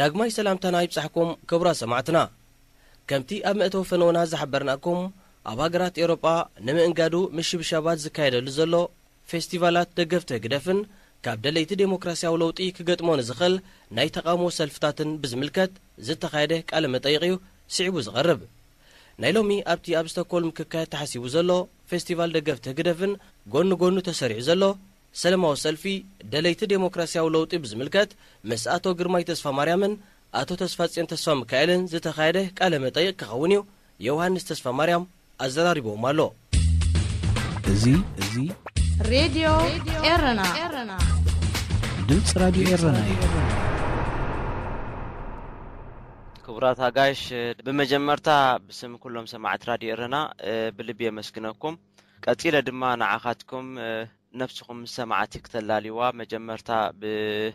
ዳግማይ ሰላምታና ይብጻሕኩም ክቡራት ሰማዕትና ከምቲ ኣብ መእተዊ ፈነወና ዝሓበርናኩም ኣብ ሃገራት ኤውሮጳ ንምእንጋዱ ምሽብሻባት ዝካየደሉ ዘሎ ፌስቲቫላት ደገፍቲ ግደፍን ካብ ደለይቲ ዴሞክራስያዊ ለውጢ ክገጥሞ ንዝኽእል ናይ ተቃውሞ ሰልፍታትን ብዝምልከት ዝተኻየደ ቃለ መጠይቕ እዩ ስዒቡ ዝቐርብ ናይ ሎሚ ኣብቲ ኣብ ስተኮልም ክካየድ ተሓሲቡ ዘሎ ፌስቲቫል ደገፍቲ ግደፍን ጎኒ ጎኑ ተሰሪዑ ዘሎ ሰለማዊ ሰልፊ ደለይቲ ዴሞክራስያዊ ለውጢ ብዝምልከት ምስ ኣቶ ግርማይ ተስፋ ማርያምን ኣቶ ተስፋ ተስፋፅዮን ተስፋ ሚካኤልን ዝተኻየደ ቃለ መጠይቅ ክኸውን እዩ ዮውሃንስ ተስፋ ማርያም ኣዘራሪቦም ኣሎ እዚ እዚ ሬድዮ ኤረና ድምፂ ራድዮ ኤረና እዩ ክቡራት ኣጋሽ ብመጀመርታ ብስም ኩሎም ሰማዕት ራድዮ ኤረና ብልቢ የመስግነኩም ቀፂለ ድማ ንዓኻትኩም نفسكم سمعت كتلا لواء مجمرتا ب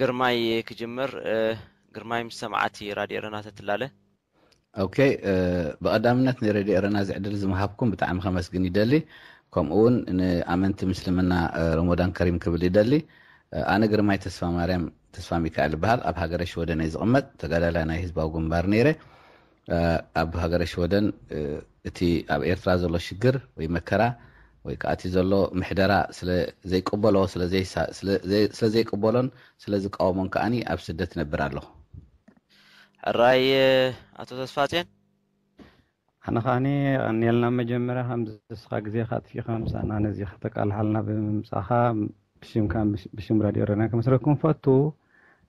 قرماي كجمر آه، قرماي مسمعتي رادي رنا تتلاله اوكي أه بقدامنا رادي رنا زعدل زمهابكم بتعم خمس جني دالي كمون ان امنت مسلمنا آه، رمضان كريم قبل دالي آه، انا قرماي تسفى مريم تسفى ميكال بهال اب هاجرش ودن يزغمت تقال انا هزبا وقمبار نيري اب هاجرش ودن اتي اب ايرترازو لو شجر ويمكرا ወይ ከዓ እቲ ዘሎ ምሕደራ ስለዘይቅበሎ ስለዘይቅበሎን ስለዝቃወሞን ከዓኒ ኣብ ስደት ነብር ኣለኹ ሕራይ ኣቶ ተስፋፅን ኣነ ከዓኒ ቀኒልና መጀመርያ ከምዝስኻ ግዜካ ኣጥፊእካ ምሳና ነዚ ክተቃልሓልና ብምምፃእካ ብሽምካ ብሽም ራድዮ ረና ከመስረኩም ፈቱ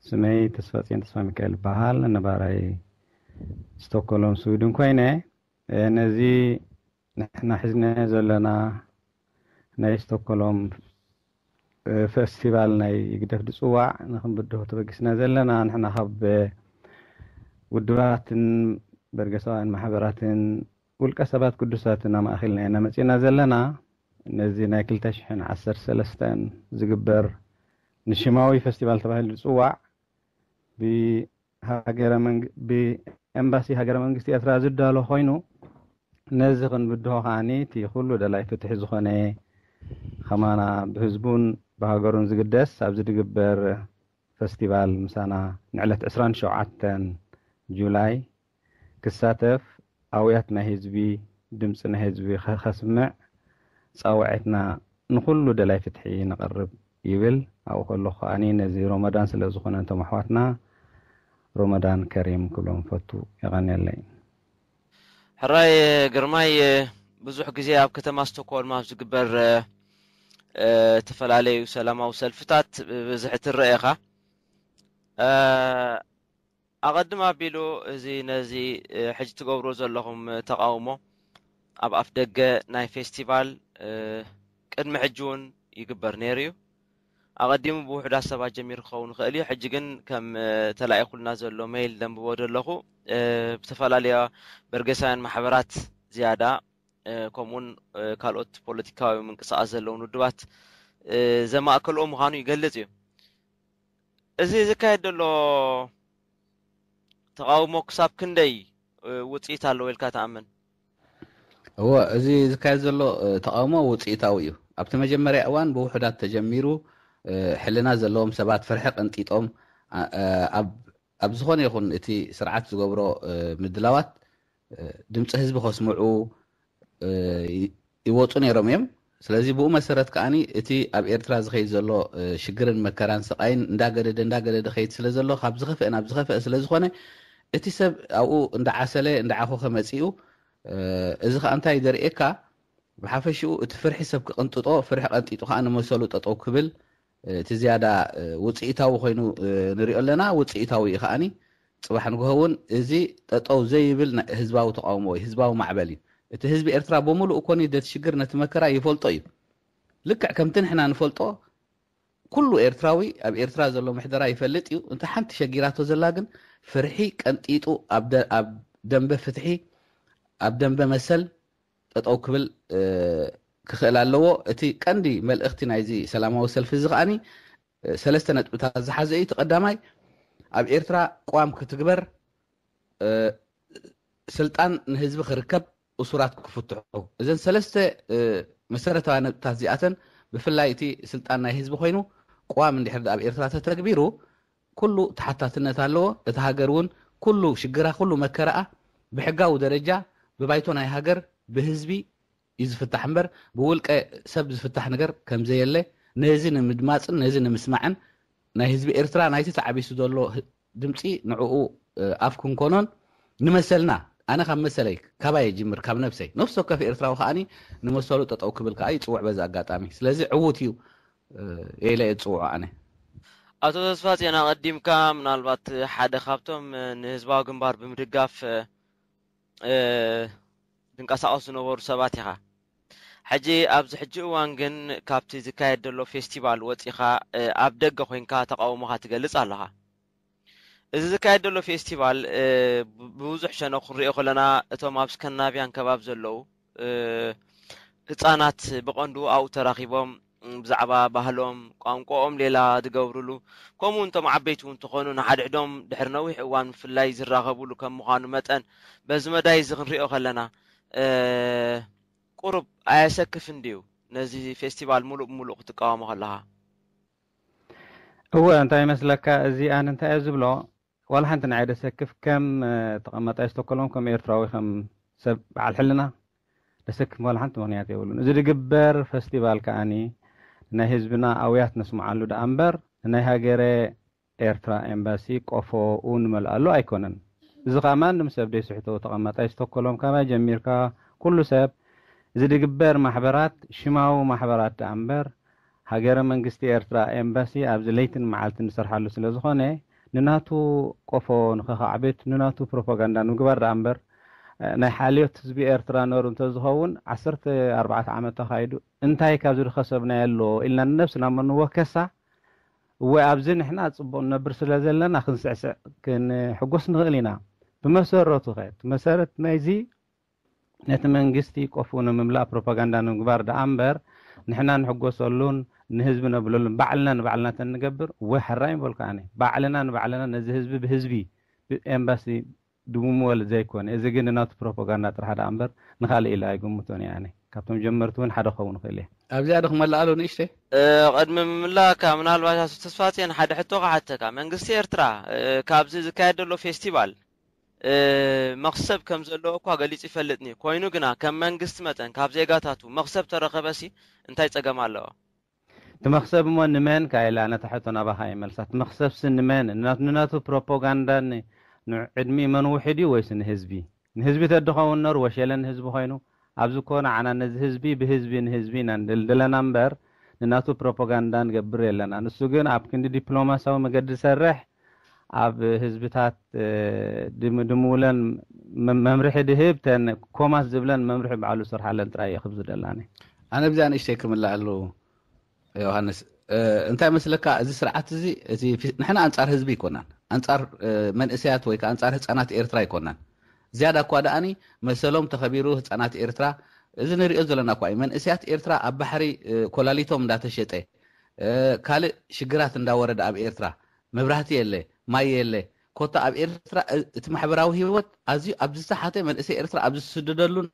ስመይ ተስፋፅን ተስፋ ሚካኤል ይበሃል ነባራይ ስቶኮሎም ስዊድን ኮይነ ነዚ ንሕና ሒዝነ ዘለና ናይ ስቶኮሎም ፌስቲቫል ናይ ይግደፍ ድፅዋዕ ንክንብድሁ ተበጊስና ዘለና ንሕና ካብ ውድባትን በርገሰባን ማሕበራትን ውልቀ ሰባት ቅዱሳትን ኣማእኪልና ኢና መፂና ዘለና ነዚ ናይ 213 ዝግበር ንሽማዊ ፌስቲቫል ተባሂሉ ዝፅዋዕ ብኤምባሲ ሃገረ መንግስቲ ኤርትራ ዝዳሎ ኮይኑ ነዚ ክንብድሆ ከዓኒ እቲ ኩሉ ደላይ ፍትሒ ዝኾነ ከማና ብህዝቡን ብሃገሩን ዝግደስ ኣብ ዝድግበር ፈስቲቫል ምሳና ንዕለት 2 27 ጁላይ ክሳተፍ ኣውያት ናይ ህዝቢ ድምፂ ናይ ህዝቢ ከስምዕ ፃውዒትና ንኩሉ ደላይ ፍትሒ ነቐርብ ይብል ኣብኡ ከለኹ ከዓኒ ነዚ ሮመዳን ስለ ዝኾነ እቶም ኣሕዋትና ሮመዳን ከሪም ክብሎም ፈቱ ይቐኒየለይ ሕራይ ግርማይ ብዙሕ ግዜ ኣብ ከተማ ስቶክሆልም ኣብ ዝግበር ዝተፈላለዩ ሰላማዊ ሰልፍታት ብብዝሒ ትርአ ኢኻ ኣቐድም ኣቢሉ እዚ ነዚ ሕጂ ትገብርዎ ዘለኹም ተቃውሞ ኣብ ኣፍ ደገ ናይ ፌስቲቫል ቅድሚ ሕጂ እውን ይግበር ነይሩ እዩ ኣቐዲሙ ብውሕዳት ሰባት ጀሚሩ ክኸውን ይኽእል እዩ ሕጂ ግን ከም ተላኢኹልና ዘሎ ሜይል ደንብቦ ዘለኹ ብተፈላለያ በርገሳውያን ማሕበራት ዝያዳ ከምኡውን ካልኦት ፖለቲካዊ ምንቅስቃስ ዘለዉ ውድባት ዘማእከልኦ ምዃኑ ይገልጽ እዩ እዚ ዝካየድ ዘሎ ተቃውሞ ክሳብ ክንደይ ውፅኢት ኣለዎ ኢልካ ተኣምን እዎ እዚ ዝካየድ ዘሎ ተቃውሞ ውፅኢታዊ እዩ ኣብቲ መጀመርያ እዋን ብውሕዳት ተጀሚሩ ሕልና ዘለዎም ሰባት ፍርሒ ቀንጢጦም ኣብ ዝኾነ ይኹን እቲ ስርዓት ዝገብሮ ምድላዋት ድምፂ ህዝቢ ከስምዑ يوطون يرم يم سلازي بو مسرات كاني اتي اب ايرترا زخي زلو شجرن مكران سقاين انداغرد انداغرد خيت سلازلو خاب زخف انا بزخف اسلازي خوانا اتي سب او اندع عسلي اندع اخو خمسيو ازخ انتا يدر ايكا بحافشو اتفرحي سب قنططو فرح قنططو خانا مسولو تطو كبل تزيادة وطيئتاو خينو نريق لنا وطيئتاو يخاني صباحا نقول ازي تطو زي بل هزباو تقاومو هزباو معبلين እቲ ህዝቢ ኤርትራ ብምሉእ ኮኑ ደቲ ሽግር ነቲ መከራ ይፈልጦ እዩ ልክዕ ከምቲ ንሕና ንፈልጦ ኩሉ ኤርትራዊ ኣብ ኤርትራ ዘሎ ምሕደራ ይፈልጥ እዩ እንተ ሓንቲ ሸጊራቶ ዘላ ግን ፍርሒ ቀንጢጡ ኣብ ደንበ ፍትሒ ኣብ ደንበ መሰል ጠጠው ክብል ክኽእል ኣለዎ እቲ ቀንዲ መልእኽቲ ናይዚ ሰላማዊ ሰልፊ እዚ ከዓኒ ሰለስተ ነጥብታት ዝሓዘ እዩ ተቐዳማይ ኣብ ኤርትራ ቋም ክትግበር ስልጣን ንህዝቢ ክርከብ እሱራት ክፍትሑ እዘን ሰለስተ መሰረታዊ ነጥብታት እዚኣተን ብፍላይ እቲ ስልጣን ናይ ህዝቢ ኮይኑ ቅዋም እንድሕር ኣብ ኤርትራ ተተግቢሩ ኩሉ ተሓታትነት ኣለዎ እቲ ሃገር እውን ኩሉ ሽግራ ኩሉ መከረኣ ብሕጋዊ ደረጃ ብባይቶ ናይ ሃገር ብህዝቢ እዩ ዝፍታሕ እምበር ብውልቀ ሰብ ዝፍታሕ ነገር ከምዘየለ ነዚ ንምድማፅን ነዚ ንምስማዕን ናይ ህዝቢ ኤርትራ ናይቲ ተዓቢሱ ዘሎ ድምፂ ንዕኡ ኣፍ ክንኮኖን ንመሰልና أنا خم مسلي كباي جمر كم نفسي نفسه كفي إرترا وخاني نمسولو تطوع كبل كأي تطوع بزا قاتامي سلازي عوتيو إيه لا يتطوع أنا أتو تسفات أنا قديم كام نالبات حدا خابتهم نهزباو جنبار بمدقاف ድንቀሳቐሱ ዝነበሩ ሰባት ኢኻ ሕጂ ኣብዚ ሕጂ እዋን ግን ካብቲ ዝካየድ ዘሎ ፌስቲቫል ወፂኻ ኣብ ደገ ኮንካ ተቃውሞካ ትገልፅ ኣለኻ እዚ ዝካየድ ዘሎ ፌስቲቫል ብብዙሕ ሸነኹ ክንሪኦ ከለና እቶም ኣብ ስካንዲናቪያን ከባቢ ዘለው ህፃናት ብቐንዱ ኣብኡ ተራኺቦም ብዛዕባ ባህሎም ቋንቋኦም ሌላ ዝገብርሉ ከምኡ እንቶም ዓበይቲ እውን እንትኾኑ ንሓድሕዶም ድሕሪ ነዊሕ እዋን ብፍላይ ዝራኸብሉ ከም ምዃኑ መጠን በዚ መዳይ እዚ ክንሪኦ ከለና ቁሩብ ኣየሰክፍን ድዩ ነዚ ፌስቲቫል ሙሉእ ብምሉእ ክትቃወሞ ከለካ እወ እንታይ ይመስለካ እዚ ኣነ እንታይ እዩ ዝብሎ walxantan caydhase kafkam taqamataistokolomkam ኤርትራዊኸም ሰብ በዓል ሕልና ደሰክም ዋልሓንቲ ምክንያት የብሉን እዚ ድግበር ፈስቲቫል ከዓኒ ናይ ህዝብና ኣውያት ነስምዓሉ ዳኣ እምበር ናይ ሃገረ ኤርትራ ኤምባሲ ቆፎኡ ንመልኣሉ ኣይኮነን እዚ ከዓ ማንም ሰብ ደይስሕቶ ተቐማጣይ ዝተከሎም ካባይ ጀሚርካ ኩሉ ሰብ እዚ ድግበር ማሕበራት ሽማዊ ማሕበራት ዳኣ እምበር ሃገረ መንግስቲ ኤርትራ ኤምባሲ ኣብዚ ለይትን መዓልቲ ንሰርሓሉ ስለ ዝኾነ ንናቱ ቆፎ ንኸዓቤት ንናቱ ፕሮፓጋንዳ ንምግባር ዳኣ እምበር ናይ ሓልዮት ህዝቢ ኤርትራ ነበሩ እንተዝኸውን ዓሰርተ ኣርባዕተ ዓመት ተካይዱ እንታይ ካብዚ ድኸሰብናየ ኣሎ ኢልና ንነብስና መንዎ ከሳ ወይ ኣብዚ ንሕና ፅቡቅ ንነብር ስለ ዘለና ክንስዕስዕ ክንሕጎስ ንኽእል ኢና ብመሰረቱ ኸ ብመሰረት ናይዚ ነቲ መንግስቲ ቆፉ ንምምላእ ፕሮፓጋንዳ ንምግባር ዳኣ እምበር ንሕና ንሕጎሰሉን ንህዝቢ ነብለሉን ባዕልና ንባዕልና ተንገብር ወይ ሓራይ ንበልኩ ኣነ ባዕልና ንባዕልና ነዚ ህዝቢ ብህዝቢ ኤምባሲ ድሙምወል ዘይኮነ እዚ ግን ናቱ ፕሮፓጋንዳ ጥራሕ ዳ እምበር ንካልእ ኢለ ኣይግምቶን እየ ኣነ ካብቶም ጀመርቲ እውን ሓደ ክኸውን ይኽእል እየ ኣብዚኣ ድክመላእ ኣሎ ንእሽተ ቅድሚ ምምላካ ምናልባት ተስፋፅየን ሓደ ሕቶ ክሓተካ መንግስቲ ኤርትራ ካብዚ ዝካየድ ዘሎ ፌስቲቫል መክሰብ ከም ዘለዎ እኳ ገሊፅ ይፈልጥኒ ኮይኑ ግና ከም መንግስቲ መጠን ካብ ዜጋታቱ መክሰብ ተረኸበሲ እንታይ ፀገም ኣለዎ እቲ መክሰብ እሞ ንመን ካኢላ ነታሕቶ ናባካ ናባኻ ይመልሳት መክሰብሲ ንመን ንናቱ ፕሮፓጋንዳ ንዕድሚ መን ውሕድ እዩ ወይስ ንህዝቢ ንህዝቢ ተድኸውን ነሩ ወሸለ ንህዝቢ ኮይኑ ኣብዚ ኮነ ዓና ነዚ ህዝቢ ብህዝቢ ንህዝቢ ኢና ንድልድለና እምበር ንናቱ ፕሮፓጋንዳ ንገብር የለና ንሱ ግን ኣብ ክንዲ ዲፕሎማሲያዊ መገዲ ዝሰርሕ ኣብ ህዝብታት ድምውለን መምርሒ ድህብ ተን ኮማስ ዝብለን መምርሒ በዓሉ ስርሓለን ጥራይ እየ ክብዝደላኒ ኣነ ብዛ ንእሽተይ ክምላእ ኣለዉ ዮሃንስ እንታይ መስለካ እዚ ስርዓት እዚ እዚ ንሕና ኣንፃር ህዝቢ ይኮናን ኣንፃር መንእሰያት ወይ ከዓ ኣንፃር ህፃናት ኤርትራ ይኮናን ዝያዳ እኳ ደኣኒ መሰሎም ተኸቢሩ ህፃናት ኤርትራ እዚ ንሪኦ ዘለና እኳ እዩ መንእሰያት ኤርትራ ኣብ ባሕሪ ኮላሊቶም እንዳተሸጠ ካልእ ሽግራት እንዳወረደ ኣብ ኤርትራ መብራህቲ የለ ማይ የለ ኮታ ኣብ ኤርትራ እቲ ማሕበራዊ ሂወት ኣዝዩ ኣብ ዝተሓተ መንእሰይ ኤርትራ ኣብ ዝስደደሉን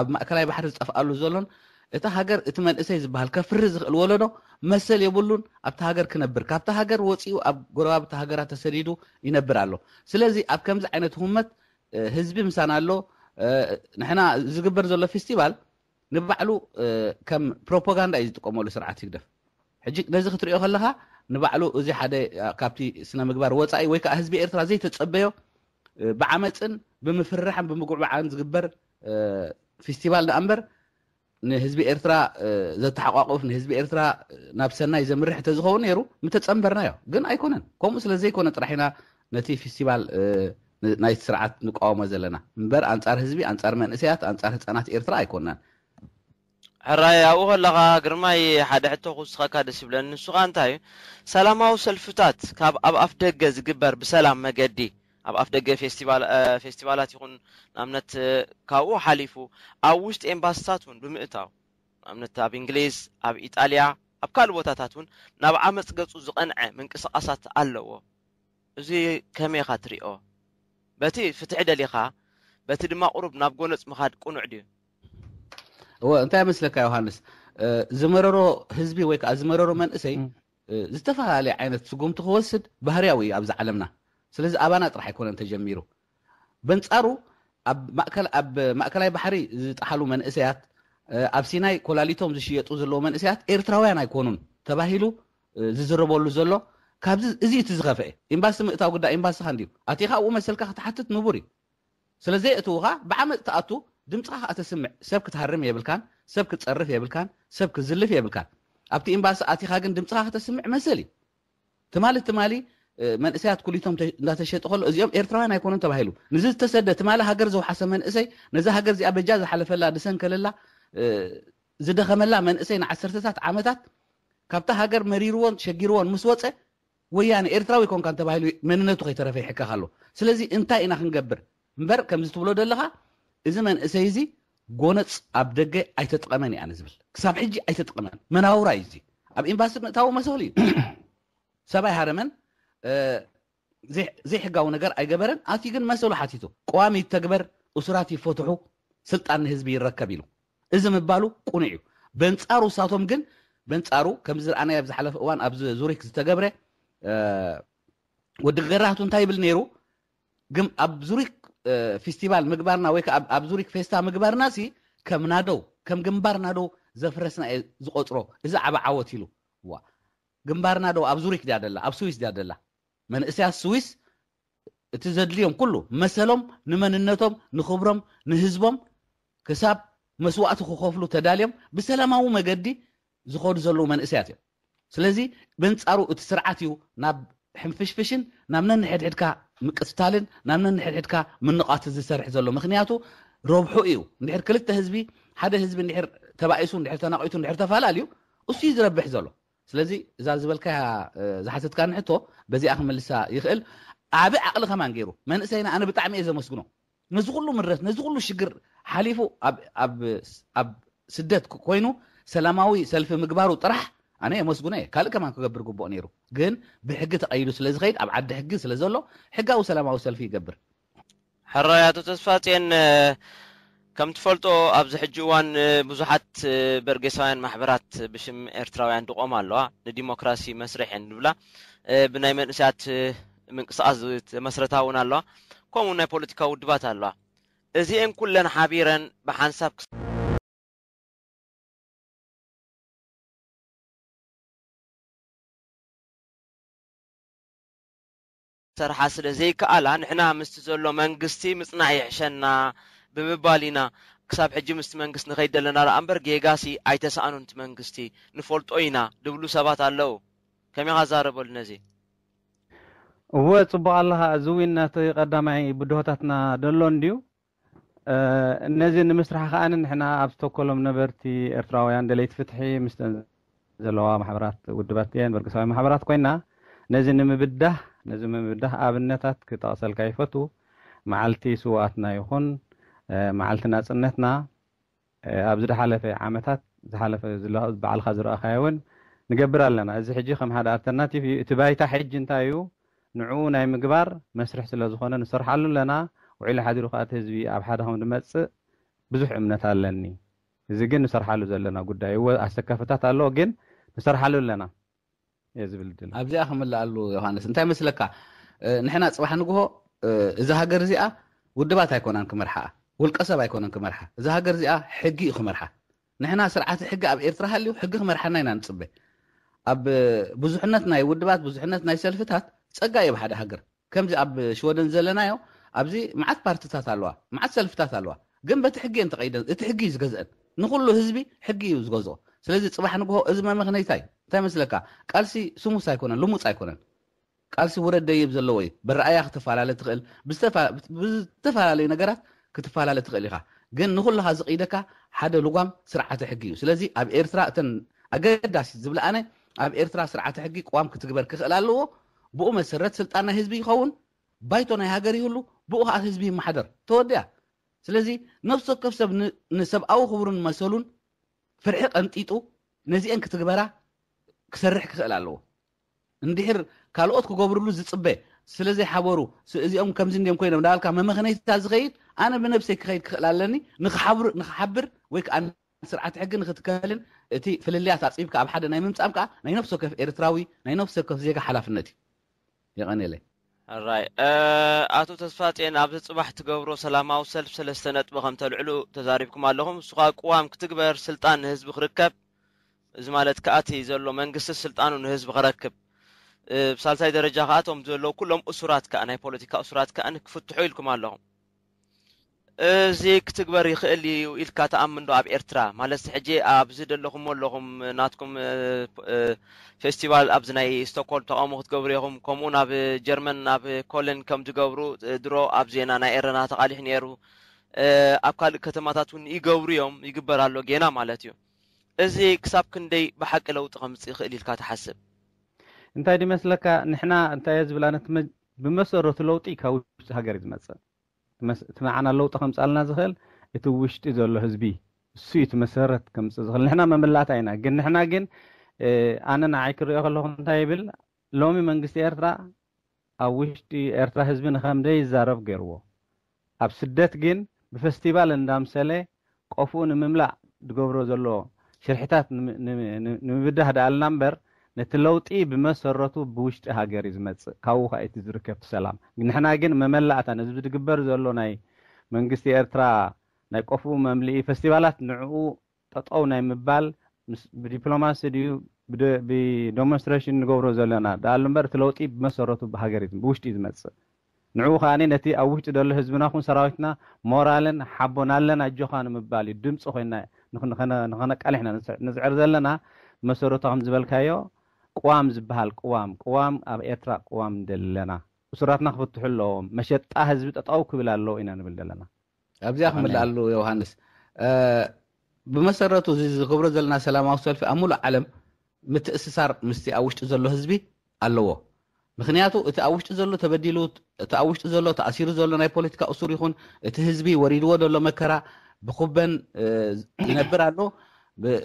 ኣብ ማእከላይ ባሕሪ ዝጠፍኣሉ ዘሎን እታ ሃገር እቲ መንእሰይ ዝበሃል ከፍሪ ዝኽእል ወለዶ መሰል የብሉን ኣብቲ ሃገር ክነብር ካብቲ ሃገር ወፂኡ ኣብ ጎረባብቲ ሃገራት ተሰዲዱ ይነብር ኣሎ ስለዚ ኣብ ከምዚ ዓይነት ህመት ህዝቢ ምሳና ኣሎ ንሕና ዝግበር ዘሎ ፌስቲቫል ንባዕሉ ከም ፕሮፓጋንዳ እዩ ዝጥቀመሉ ስርዓት ይግደፍ ሕጂ ነዚ ክትሪኦ ከለካ ንባዕሉ እዚ ሓደ ካብቲ ስነ ምግባር ወፃኢ ወይ ከዓ ህዝቢ ኤርትራ ዘይተፀበዮ ብዓመፅን ብምፍርሕን ብምጉዕባዓን ዝግበር ፌስቲቫል ዳኣ እምበር ንህዝቢ ኤርትራ ዘተሓቋቁፍ ንህዝቢ ኤርትራ ናብ ሰናይ ዘምርሕ እተዝኸውን ነይሩ ምተፀንበርናዮ ግን ኣይኮነን ከምኡ ስለዘይኮነ ጥራሕ ኢና ነቲ ፌስቲቫል ናይቲ ስርዓት ንቃወሞ ዘለና እምበር ኣንፃር ህዝቢ ኣንፃር መንእሰያት ኣንፃር ህፃናት ኤርትራ ኣይኮንናን ዕራያኡ ከለኻ ግርማይ ሓደ ሕቶ ክውስኸካ ደስ ይብለኒ ንሱ ኸ እንታይ እዩ ሰላማዊ ሰልፍታት ካብ ኣብ ኣፍ ደገ ዝግበር ብሰላም መገዲ ኣብ ኣፍ ደገ ፌስቲቫላት ይኹን ንኣብነት ካብኡ ሓሊፉ ኣብ ውሽጢ ኤምባሲታት እውን ብምእታው ንኣብነት ኣብ እንግሊዝ ኣብ ኢጣልያ ኣብ ካልእ ቦታታት እውን ናብ ዓመፅ ገፁ ዝቐንዐ ምንቅስቃሳት ኣለዎ እዚ ከመይ ኻ ትሪኦ በቲ ፍትሒ ደሊኻ በቲ ድማ ቁሩብ ናብ ጎነፅ ምኻድ ቁኑዕ ድዩ وانتي مثلك يا يوهانس أه، زمررو حزبي ويك ازمررو من اسي أه، زتفهالي عينت سقوم تخوسد بهرياوي ابز علمنا سلز ابانا راح يكون انت جميرو بنصارو اب ماكل اب ماكلاي بحري زتحلو من اسيات أه، اب سيناي كولاليتوم زشيطو زلو من اسيات ايرتراويان يكونون تباهيلو ززربولو زلو كابز ازي تزغفه امباس متاو قدا امباس خانديو اتيخا او مسلكه تحتت نبوري سلازي اتوغا بعمل تاتو ድምፅኻ እተስምዕ ሰብ ክትሃርም የብልካን ሰብ ክትፀርፍ የብልካን ሰብ ክትዝልፍ የብልካን ኣብቲ ኤምባሲ ኣቲኻ ግን ድምፅኻ ክተስምዕ መሰሊ ትማሊ ትማሊ መንእሰያት ኩሊቶም እንዳተሸጡ ከሎ እዚኦም ኤርትራውያን ኣይኮኑን ተባሂሉ ንዚ ዝተሰደ ትማሊ ሃገር ዘውሓሰ መንእሰይ ነዛ ሃገር እዚኣ በጃ ዝሓለፈላ ድሰን ከለላ ዝደኸመላ መንእሰይ ንዓሰርተታት ዓመታት ካብታ ሃገር መሪርዎን ሸጊርዎን ምስ ወፀ ወያነ ኤርትራዊ ኮንካ እንተባሂሉ መንነቱ ከይተረፈ ይሕከካ ኣሎ ስለዚ እንታይ ኢና ክንገብር እምበር ከምዚ ትብሎ ዘለካ እዚ መንእሰይ እዚ ጎነፅ ኣብ ደገ ኣይተጥቀመን እያ ንዝብል ክሳብ ሕጂ ኣይተጥቀመን መናውራ እዩ እዚ ኣብ ኤምባሲ ምእታዊ መሰሉ እዩ ሰብኣይ ሃረመን ዘይሕጋዊ ነገር ኣይገበረን ኣትዩ ግን መሰሉ ሓቲቱ ቀዋሚ ተግበር እሱራት ይፈትሑ ስልጣን ንህዝቢ ይረከብ ኢሉ እዚ ምባሉ ቁኑዕ እዩ በንፃሩ ሳቶም ግን በንፃሩ ከም ዝረኣናይ ኣብ ዝሓለፈ እዋን ኣብ ዙሪክ ዝተገብረ ወዲ ገራህቱ እንታይ ይብል ነይሩ ግን ኣብ ዙሪክ ፌስቲቫል ምግባርና ወይ ከዓ ኣብ ዙሪክ ፌስታ ምግባርና ሲ ከም ናዶ ከም ግንባር ናዶ ዘፍረስና እየ ዝቆፅሮ እዚ ዓበ ዓወት ኢሉ ዋ ግንባር ናዶ ኣብ ዙሪክ ድያ ደላ ኣብ ስዊስ ድያ ደላ መንእስያት ስዊስ እቲ ዘድልዮም ኩሉ መሰሎም ንመንነቶም ንክብሮም ንህዝቦም ክሳብ መስዋእቲ ክኸፍሉ ተዳልዮም ብሰላማዊ መገዲ ዝኸዱ ዘለዉ መንእስያት እዮም ስለዚ ብንፃሩ እቲ ስርዓት እዩ ናብ ሕንፍሽፍሽን ናብ ነንሕድሕድካ ምቅስታልን ናብ ነንሕድሕድካ ምንቃት ዝሰርሕ ዘሎ ምክንያቱ ረብሑ እዩ እንድሕር ክልተ ህዝቢ ሓደ ህዝቢ እንድሕር ተባኢሱ እንድሕር ተናቂቱ እንድሕር ተፈላለዩ እሱ እዩ ዝረብሕ ዘሎ ስለዚ እዛ ዝበልካ ዝሓሰትካ ንሕቶ በዚኣ ክመልሳ ይኽእል ዓብ ዓቕሊ ከማን ገይሩ መንእሰይና ኣነ ብጣዕሚ እየ ዘመስግኖ ነዚ ኩሉ ምድረት ነዚ ኩሉ ሽግር ሓሊፉ ኣብ ስደት ኮይኑ ሰላማዊ ሰልፊ ምግባሩ ጥራሕ ኣነ የመስጉነ እየ ካልእ ከማ ክገብር ግብኦ ነይሩ ግን ብሕጊ ተቐይዱ ስለ ዝኸይድ ኣብ ዓዲ ሕጊ ስለ ዘሎ ሕጋዊ ሰላማዊ ሰልፊ ይገብር ሕራያቶ ተስፋ ፅን ከም ትፈልጦ ኣብዚ ሕጂ እዋን ብዙሓት በርጌሳውያን ማሕበራት ብሽም ኤርትራውያን ድቆም ኣለዋ ንዲሞክራሲ መስርሕ እየን ንብላ ብናይ መንእስያት ምንቅስቃስ ተመስረታ እውን ኣለዋ ከምኡ ናይ ፖለቲካ ውድባት ኣለዋ እዚአን ኩለን ሓቢረን ብሓንሳብ ሰርሓ ስለ ዘይከኣላ ንሕና ምስቲ ዘሎ መንግስቲ ምፅናዕ ይሕሸና ብምባል ኢና ክሳብ ሕጂ ምስቲ መንግስቲ ንኸይድ ዘለና ረኣ እምበር ጌጋሲ ኣይተሰኣኑን እቲ መንግስቲ ንፈልጦ ኢና ድብሉ ሰባት ኣለው ከመይ ኻ ዛረበሉ ነዚ እወ ፅቡቅ ኣለኻ እዚ እውን ናቲ ቀዳማይ ብድሆታትና ደሎ እንድዩ ነዚ ንምስራሕ ከዓኒ ንሕና ኣብ ዝተኮሎም ነበርቲ ኤርትራውያን ደለይት ፍትሒ ምስተን ዘለዋ ማሕበራት ውድባት እየን በርግሳዊ ማሕበራት ኮይና ነዚ ንምብዳህ ነዚ ምምዳህ ኣብነታት ክጠቕሰልካ ይፈቱ መዓልቲ ስዋኣትና ይኹን መዓልቲ ናፅነትና ኣብዚ ዝሓለፈ ዓመታት ዝሓለፈ በዓልካ ዝረኣኻዮ እውን ንገብር ኣለና እዚ ሕጂ ከም ሓደ ኣልተርናቲቭ እዩ እቲ ባይታ ሕጂ እንታይ እዩ ንዕኡ ናይ ምግባር መስርሕ ስለ ዝኾነ ንሰርሓሉ ኣለና ውዒሉ ሓዲሩ ከዓ እቲ ህዝቢ ኣብ ሓደ ከም ድመፅእ ብዙሕ እምነት ኣለኒ እዚ ግን ንሰርሓሉ ዘለና ጉዳይ እዎ ኣሰካፍታት ኣለዎ ግን ንሰርሓሉ ኣለና እየ ዝብል ድል ኣብዚኣ ከምላ ኣሉ ዮሃንስ እንታይ መስለካ ንሕና ፅባሕ ንግሆ እዛ ሃገር እዚኣ ውድባት ኣይኮናን ክመርሓኣ ውልቀ ሰብ ኣይኮነን ክመርሓ እዛ ሃገር እዚኣ ሕጊ እዩ ክመርሓ ንሕና ስርዓቲ ሕጊ ኣብ ኤርትራ ሃልዩ ሕጊ ክመርሓና ኢና ንፅበ ኣብ ብዙሕነት ናይ ውድባት ብዙሕነት ናይ ሰልፍታት ፀጋ እዩ ብሓደ ሃገር ከምዚ ኣብ ሽወደን ዘለናዮ ኣብዚ መዓት ፓርቲታት ኣለዋ መዓት ሰልፍታት ኣለዋ ግን በቲ ሕጊ እየን ተቀይደን እቲ ሕጊ እዩ ዝገዝአን ንኩሉ ህዝቢ ሕጊ እዩ ዝገዝኦ ስለዚ ፅባሕ ንግሆ እዚ መምክነይታ እዩ እንታይ መስለካ ቃልሲ ስሙስ ኣይኮነን ልሙፅ ኣይኮነን ቃልሲ ውረድ ደይብ ዘለዎ እዩ ብረኣያ ክትፈላለ ትኽእል ብዝተፈላለዩ ነገራት ክትፈላለ ትኽእል ኢኻ ግን ንኩልካ ዝቕይደካ ሓደ ልጓም ስርዓተ ሕጊ እዩ ስለዚ ኣብ ኤርትራ እተን ኣገዳሲ ዝብል ኣነ ኣብ ኤርትራ ስርዓተ ሕጊ ቋም ክትግበር ክኽእል ኣለዎ ብኡ መሰረት ስልጣን ናይ ህዝቢ ይኸውን ባይቶ ናይ ሃገር ይህሉ ብኡ ከዓ ህዝቢ ይመሓደር ተወዲያ ስለዚ ነፍሲ ወከፍ ሰብ ንሰብኣዊ ክብርን መሰሉን ፍርሒ ቀንጢጡ ነዚአን ክትግበራ ክሰርሕ ክኽእል ኣለዎ እንድሕር ካልኦት ክገብርሉ ዝፅበ ስለዘይሓበሩ እዚኦም ከምዚ እንዲኦም ኮይኖም ዳበልካ መመክነይታ ዝኸይድ ኣነ ብነብሰይ ክኸይድ ክኽእል ኣለኒ ንክሓብር ወይ ከዓ ስርዓት ሕጊ ንክትከልን እቲ ፍልልያት ኣፂብካ ኣብ ሓደ ናይ ምምፃም ከዓ ናይ ነፍሶ ከፍ ኤርትራዊ ናይ ነፍሶ ከፍ ዜጋ ሓላፍነት እዩ የቐኒለይ ኣራይ ኣቶ ተስፋፅን ኣብዚ ፅባሕ ትገብሮ ሰላማዊ ሰልፍ ሰለስተ ነጥቢ ከም ተልዕሉ ተዛሪብኩም ኣለኹም ንስኻ ቅዋም ክትግበር ስልጣን ንህዝቢ ክርከብ እዚ ማለት ከኣቲ ዘሎ መንግስቲ ስልጣኑ ንህዝቢ ክረክብ ብሳልሳይ ደረጃ ከዓ እቶም ዘለዉ ኩሎም እሱራት ከዓ ናይ ፖለቲካ እሱራት ከዓ ንክፍትሑ ኢልኩም ኣለኹም እዚ ክትግበር ይኽእል እዩ ኢልካ ተኣምን ዶ ኣብ ኤርትራ ማለት ሕጂ ኣብዚ ደለኹም ኣለኹም ናትኩም ፌስቲቫል ኣብዚ ናይ ስቶክሆልም ተቃውሞ ክትገብሩ ኢኹም ከምኡ ናብ ጀርመን ናብ ኮለን ከም ዝገብሩ ድሮ ኣብ ዜና ናይ ኤረና ተቃሊሕ ነይሩ ኣብ ካልእ ከተማታት እውን ይገብሩ እዮም ይግበር ኣሎ ጌና ማለት እዩ እዚ ክሳብ ክንደይ ብሓቂ ለውጢ ከምፅ ይኽእል ኢልካ ትሓስብ እንታይ ድመስለካ ንሕና እንታይ እየ ዝብላ ብመሰረቱ ለውጢ ካብ ውሽጢ ሃገር እዩ ዝመፅእ እቲ መዓና ለውጢ ከምፃልና ዝኽእል እቲ ውሽጢ ዘሎ ህዝቢ እሱ እዩ እቲ መሰረት ከምፅእ ዝኽእል ንሕና መምላእታ ኢና ግን ንሕና ግን ኣነ ንዓይ ክሪኦ ከለኹ እንታይ ይብል ሎሚ መንግስቲ ኤርትራ ኣብ ውሽጢ ኤርትራ ህዝቢ ንከምደይ ይዛረብ ገይርዎ ኣብ ስደት ግን ብፌስቲቫል እንዳምሰለ ቆፍኡ ንምምላእ ዝገብሮ ዘለዎ ሽርሕታት ንምብዳህ ዳ እምበር ነቲ ለውጢ ብመሰረቱ ብውሽጢ ሃገር እዩ ዝመፅእ ካብኡ ከዓ እቲ ዝርከብቲ ሰላም ንሕና ግን መመላእታ ነዚ ዝግበር ዘሎ ናይ መንግስቲ ኤርትራ ናይ ቆፍኡ መምልኢ ፌስቲቫላት ንዕኡ ጠጠው ናይ ምባል ብዲፕሎማሲ ድዩ ብደሞንስትሬሽን ንገብሮ ዘለና ዳኣሉ እምበር እቲ ለውጢ ብመሰረቱ ብሃገር ብውሽጢ እዩ ዝመፅእ نعو خاني نتي أوهت دول هزمنا خون سراويتنا مورالن حبونا لنا جو خانو مبالي دوم سخينا نخن خنا نخنا كالحنا نزعر زلنا مسورو طغم زبال كايو قوام زبال قوام قوام أب إترا قوام دل لنا وسراتنا حلو مشيت تاهز بتطاوك بلا اللو إنا نبل لنا أبزي أخم بلا اللو يوهانس بمسراتو زيز خبرو زلنا سلام أوصل في أمول العالم متأسسار مستي أوهت دول هزبي اللوه مخنياتو إت أوش تزلو تبديلو إت أوش تزلو تأسير زلو ناي بوليتيكا أسور يخون إت وريد ودو لما كرا بخبن ينبر عنو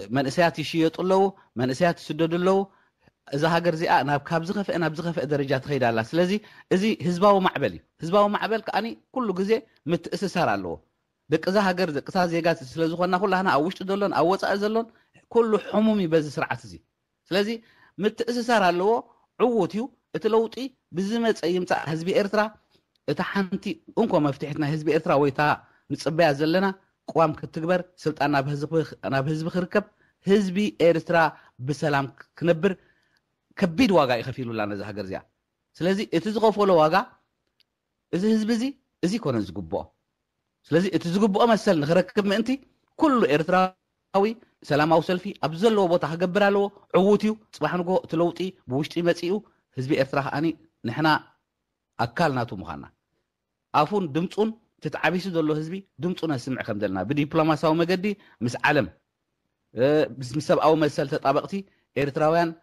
من إسيات يشيط اللو من إسيات سدد اللو إذا هاجر زي أنا بكاب زخف أنا بزخف درجات خير على سلزي إزي هزباو معبلي هزباو معبل كأني كل جزء مت إسسار اللو دك إذا هاجر دك إذا زي جات سلزي خلنا كل هنا أوش تزلون أوش أزلون كل حمومي بز سرعة زي سلزي مت إسسار اللو عوتيو እቲ ለውጢ ብዝመፀ ይምፃእ ህዝቢ ኤርትራ እታ ሓንቲ እንኳ መፍትሒት ናይ ህዝቢ ኤርትራ ወይ እታ ንፅበያ ዘለና ቅዋም ክትግበር ስልጣን ናብ ህዝቢ ክርከብ ህዝቢ ኤርትራ ብሰላም ክነብር ከቢድ ዋጋ እዩ ከፊሉላ ነዚ ሃገር እዚኣ ስለዚ እቲ ዝኸፈሎ ዋጋ እዚ ህዝቢ እዚ እዚ ኮነ ዝግብኦ ስለዚ እቲ ዝግብኦ መሰል ንክረክብ ምእንቲ ኩሉ ኤርትራዊ ሰላማዊ ሰልፊ ኣብ ዘለዎ ቦታ ክገብር ኣለዎ ዕውት እዩ ፅባሕ ንጎ እቲ ለውጢ ብውሽጢ መፂኡ هزبي إرترا هاني نحنا أكلنا تو مخانا أفون دمتون تتعبيس دولو هزبي دمتون هسمع كم دلنا بلما ساو مجدي مس علم بس مسب أو مسألة طبقتي إرترا وين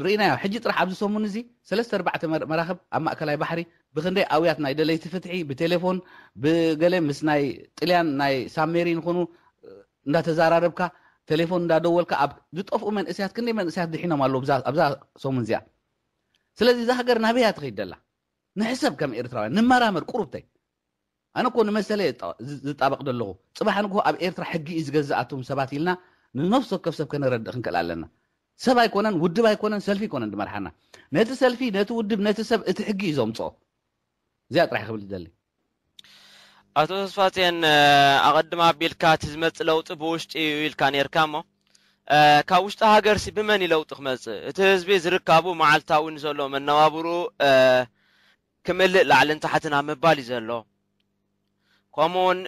رينا حجي ترى عبد الصمون زي سلست أربعة مراحب أما أكلاي بحري بخندي أويات ناي دلي تفتحي بتليفون بقلم مس ناي تليان ناي ساميرين خنو نتزارا ربكا تليفون دا دول كأب دوت أوف أمن إسيات كني من إسيات دحينا مالو بزاز أبزاز صمون زيا سلازي ذا هجر نبيها تخيد الله نحسب كم إيرتراوي نمرا مر كروتي أنا كون مسألة زت أبغى أقول له صباح أنا كون أب إيرتر حقي إز جزء أتوم سباتيلنا ننفس كف سب كنا رد خنكل علينا سبا يكونن ود با يكونن سيلفي كونن دمرحنا نت سيلفي نت ود نت سب ات زوم صو زيات راح يخبل دلي أتوس فاتين أقدم أبيل كات زمت لو تبوش إيل كان يركمه ካብ ውሽጢ ሃገርሲ ብመን ይለውጡ ክመፅእ እቲ ህዝቢ ዝርከቡ መዓልታውን ዘሎ መነባብሩ ክምልእ ላዕልን ታሕትን ኣብ ምባል እዩ ዘሎ ከምኡውን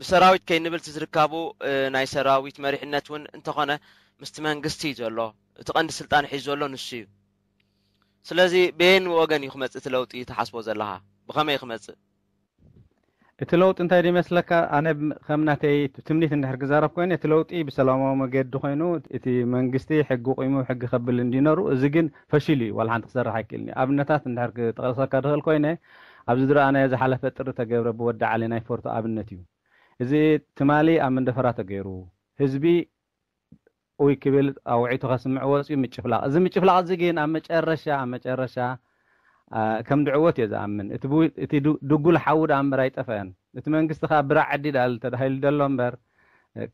ብሰራዊት ከይንብልቲ ዝርከቡ ናይ ሰራዊት መሪሕነት እውን እንተኾነ ምስቲ መንግስቲ እዩ ዘሎ እቲ ቀንዲ ስልጣን ሒዙ ዘሎ ንሱ እዩ ስለዚ ብየን ወገን እዩ ክመፅእ እቲ ለውጢ ተሓስቦ ዘለኻ ብኸመይ ክመፅእ اتلوت انتي دي مسلكا انا خمناتي تمنيت ان حرك زارف كوين تلوتي بسلام ما قد خينو تي منغستي حق قيمو حق خبل دينارو زين فشلي ولا عند خسر حكيلني ابنتات ان حرك تقلصا كدخل كوين ابز درا انا اذا حلف طر تغبر بود علينا فورتو ابنتيو اذا تمالي امن دفرا تغيرو حزبي ويكبل او عيتو خسمع واسي مچفلا اذا مچفلا زين ام مچرشا ام مچرشا ከም ድዕወት እየ ዝኣምን እቲ ድጉል ሓዊ ዳ እምበር ኣይጠፈአን እቲ መንግስቲ ከዓ ብራዕ ዓዲ ተባሂሉ ደሎ እምበር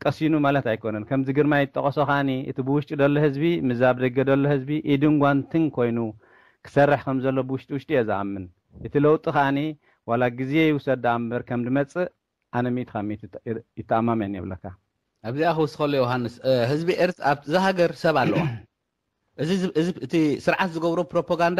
ቀሲኑ ማለት ኣይኮነን ከምዚ ግርማ ይጠቐሶ ከዓኒ እቲ ብውሽጢ ደሎ ህዝቢ ምዛብ ደገ ደሎ ህዝቢ ኢድን ጓንትን ኮይኑ ክሰርሕ ከም ዘሎ ብውሽጢ ውሽጢ እየ ዝኣምን እቲ ለውጢ ከዓኒ ዋላ ግዜ ይውሰድ ዳ እምበር ከም ድመፅእ ኣነ ሚት ካብ ሚት ይተኣማመን የብለካ ኣብዚኣ ክውስ ከሎ ዮሃንስ ህዝቢ ኤርት ኣብዚ ሃገር ሰብ ኣለዋ እዚ እቲ ስርዓት ዝገብሮ ፕሮፓጋንዳ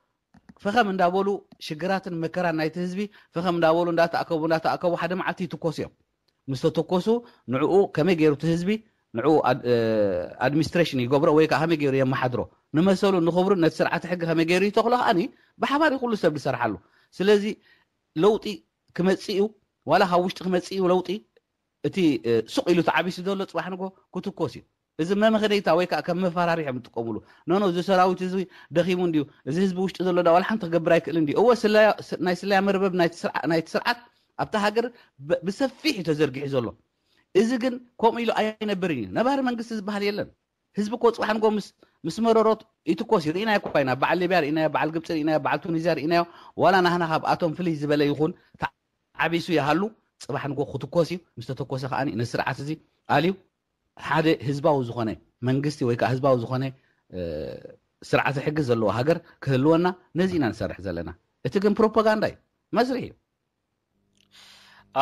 فخم من دابولو شجرات المكرة نايت هزبي فخم من دابولو ندات أكو ندات أكو واحد معطي تقوسيا مستو تقوسو نعو كم يجرو تهزبي نعو أد أدمنستريشن آه، يجبر ويك أهم يجرو يا محضرو نمسولو نخبرو نتسرعة حق هم يجرو يتخلق أني بحماري يقولو سبب سرحلو له سلزي لوطي كم تسيو ولا هوش تخم تسيو لوطي أتي آه، سوق إلو تعبي سدولت وحنو نقول كتب እዚ መምክደይታ ወይ ከዓ ከም መፈራርሒ ምጥቀምሉ ኖኖ እዚ ሰራዊት እዚ ደኺሙ እንድዩ እዚ ህዝቢ ውሽጢ ዘሎ ዳ ዋላ ሓንቲ ክገብር ኣይክእል እንድዩ እወ ናይ ስለያ መርበብ ናይቲ ስርዓት ኣብታ ሃገር ብሰፊሕ እዩ ተዘርጊሑ ዘሎ እዚ ግን ከምኡ ኢሉ ኣይነብርን እዩ ነባሪ መንግስቲ ዝበሃል የለን ህዝቢ ኮ ፅባሕንጎ ምስ መረሮት ኢትኮስ ርኢናዮ እኳ ኢና በዓል ሊብያ ርኢናዮ በዓል ግብፂ ርኢናዮ በዓል ቱኒዝያ ርኢናዮ ዋላ ናህና ካብኣቶም ፍልይ ዝበለ ይኹን ዓበይሱ ይሃሉ ፅባሕንጎ ክትኮስ እዩ ምስ ተተኮሰ ከዓኒ ንስርዓት እዚ ኣልዩ ሓደ ህዝባዊ ዝኾነ መንግስቲ ወይ ከዓ ህዝባዊ ዝኾነ ስርዓተ ሕጊ ዘለዎ ሃገር ክህልወና ነዚ ኢና ንሰርሕ ዘለና እቲ ግን ፕሮፓጋንዳ እዩ መስርሕ እዩ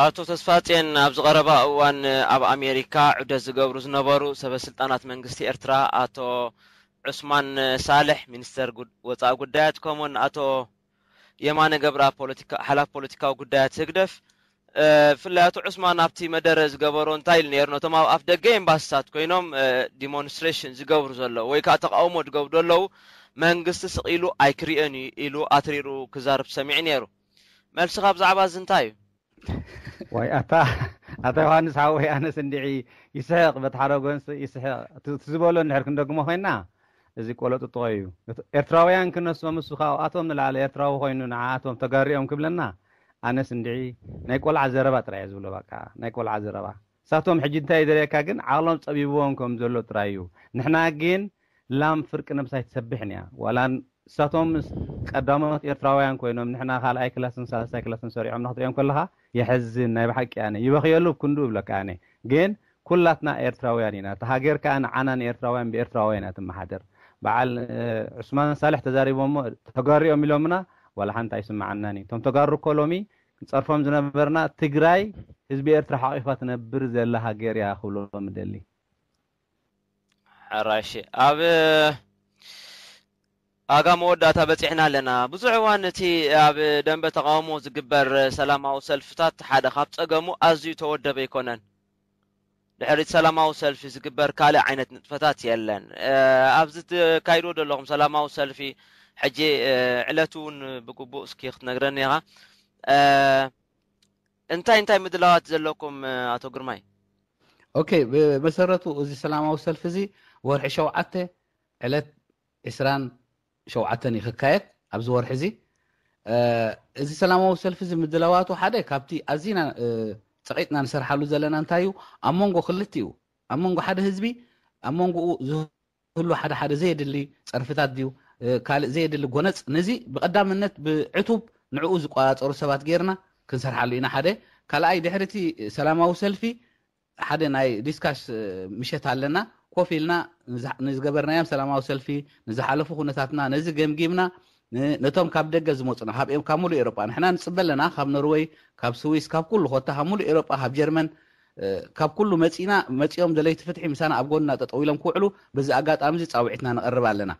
ኣቶ ተስፋፅን ኣብዚ ቀረባ እዋን ኣብ ኣሜሪካ ዑደት ዝገብሩ ዝነበሩ ሰበስልጣናት መንግስቲ ኤርትራ ኣቶ ዑስማን ሳልሕ ሚኒስተር ወፃኢ ጉዳያት ከምኡውን ኣቶ የማነ ገብራ ሓላፍ ፖለቲካዊ ጉዳያት ህግደፍ ፍላያቱ ዑስማን ኣብቲ መደረ ዝገበሮ እንታይ ኢሉ ነርኖ እቶም ኣብ ኣፍ ደገ ኤምባስታት ኮይኖም ዲሞንስትሬሽን ዝገብሩ ዘሎ ወይ ከዓ ተቃውሞ ዝገብሩ ዘለዉ መንግስቲ ስቂኢሉ ኣይክርአን እዩ ኢሉ ኣትሪሩ ክዛርብ ሰሚዒ ነይሩ መልሲ ካ ብዛዕባ እዚ እንታይ እዩ ወይ ኣታ ኣታ ዮሃንስ ሃወይ ኣነስ እንዲዒ ይስሕቅ በቲ ሓደ ጎንሲ ይስሕቅ እቲ ዝበሎ ንድሕር ክንደግሞ ኮይና እዚ ቆሎ ጥጥቆ እዩ ኤርትራውያን ክነሱ ምስ ኣቶም ንላዕለ ኤርትራዊ ኮይኑ ንዓ ኣቶም ተጋሪኦም ክብለና أنس ندعي نقول عزربا ترايا زولو بقى نقول عزربا ساتوم حجين تاي دريا كاجن عالم صبيبون كم زولو ترايو نحنا جين لام فرق نبسا يتسبحنيا ولا ساتوم قدامات يرتراويان كوينو نحنا خال اي كلاس نسال ساي كلاس نسوري عم نخطر يوم كلها يحزن نايب حق يعني يبخي يلوب كندو بلا كاني جين كلاتنا ايرتراويانينا تهاجر كان عنان ايرتراويان بايرتراويانات المحادر بعال عثمان صالح تزاري بومو تقاري ومي ዋላ ሓንቲ ኣይስማዓናን እዩ እቶም ተጋሩ እኮ ሎሚ ክንፀርፎም ዝነበርና ትግራይ ህዝቢ ኤርትራ ሓቂፋ ትነብር ዘላ ሃገር እያ ክብሎም ደሊ ሓራሽ ኣብ ኣጋ መወዳእታ በፂሕና ኣለና ብዙሕ እዋን እቲ ኣብ ደንበ ተቃውሞ ዝግበር ሰላማዊ ሰልፍታት ሓደ ካብ ፀገሙ ኣዝዩ ተወደበ ኣይኮነን ድሕሪ ሰላማዊ ሰልፊ ዝግበር ካልእ ዓይነት ንጥፈታት የለን ኣብዚ ትካይዶ ዘለኹም ሰላማዊ ሰልፊ حجي آه، علتون بقول بوس كي اختنا غرانيها أه انتي انتي مدلات زلكم آه، اتو قرماي اوكي بمسرته وزي سلامة وسلفزي ورح شوعته علت اسران شوعتني خكايت ابزو ورح زي أه زي سلامة وسلفزي مدلواتو حدا كابتي ازينا تقيتنا أه نسرح حلو انتايو امونغو خلتيو امونغو حدا هزبي امونغو زهلو حدا حدا زيد اللي صرفتات ديو ካልእ ዘየድሊ ጎነፅ ነዚ ብቐዳምነት ብዕቱብ ንዕኡ ዝቋፀሩ ሰባት ጌርና ክንሰርሓሉ ኢና ሓደ ካልኣይ ድሕሪ እቲ ሰላማዊ ሰልፊ ሓደ ናይ ዲስካሽ ምሸት ኣለና ኮፍ ኢልና ንዝገበርናዮም ሰላማዊ ሰልፊ ንዝሓለፉ ኩነታትና ነዚ ገምጊምና ነቶም ካብ ደገ ዝመፁና ካብኦም ካብ ሙሉእ ኤሮጳ ንሕና ንፅበ ኣለና ካብ ኖርወይ ካብ ስዊስ ካብ ኩሉ ኮታ ካብ ሙሉእ ኤሮጳ ካብ ጀርመን ካብ ኩሉ መፂና መፂኦም ዘለይቲ ፍትሒ ምሳና ኣብ ጎና ጠጠው ኢሎም ክውዕሉ በዚ ኣጋጣሚ እዚ ፃውዒትና ንቐርብ ኣለና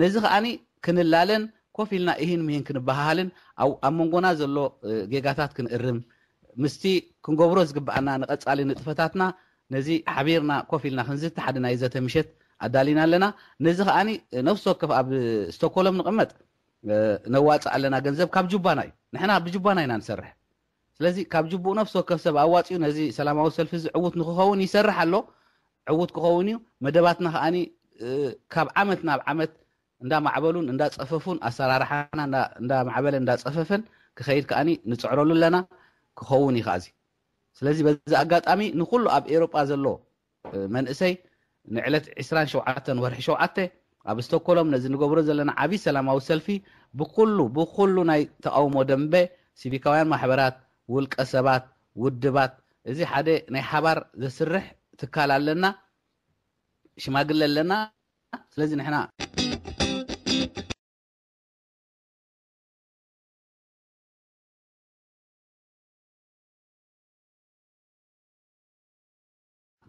ነዚ ከዓኒ ክንላለን ኮፍ ኢልና እሂን ምሂን ክንበሃሃልን ኣብ መንጎና ዘሎ ጌጋታት ክንእርም ምስቲ ክንገብሮ ዝግባአና ንቐፃሊ ንጥፈታትና ነዚ ሓቢርና ኮፍ ኢልና ክንዝቲ ሓደ ናይ ዘተ ምሸት ኣዳሊና ኣለና ነዚ ከዓኒ ነፍሲ ወከፍ ኣብ ስቶክሆልም ንቕመጥ ነዋፅእ ኣለና ገንዘብ ካብ ጅባና እዩ ንሕና ብጅባና ኢና ንሰርሕ ስለዚ ካብ ጅቡኡ ነፍሲ ወከፍ ሰብ ኣዋፅኡ ነዚ ሰላማዊ ሰልፊ እዚ ዕውት ንክኸውን ይሰርሕ ኣሎ ዕውት ክኸውን እዩ መደባትና ከዓኒ ካብ ዓመት ናብ ዓመት እንዳማዕበሉን እንዳፀፈፉን ኣሰራርሓና እንዳማዕበለ እንዳፀፈፈን ክኸይድ ከዓኒ ንፅዕረሉ ኣለና ክኸውን እዩ ከዓ እዚ ስለዚ በዚ ኣጋጣሚ ንኩሉ ኣብ ኤሮጳ ዘሎ መንእሰይ ንዕለት 27 ወርሒ 7 ኣብ ስቶኮሎም ነዚ ንገብሮ ዘለና ዓብዪ ሰላማዊ ሰልፊ ብኩሉ ብኩሉ ናይ ተቃውሞ ደንበ ሲቪካውያን ማሕበራት ውልቀ ሰባት ውድባት እዚ ሓደ ናይ ሓባር ዘስርሕ ትካል ኣለና ሽማግለ ኣለና ስለዚ ንሕና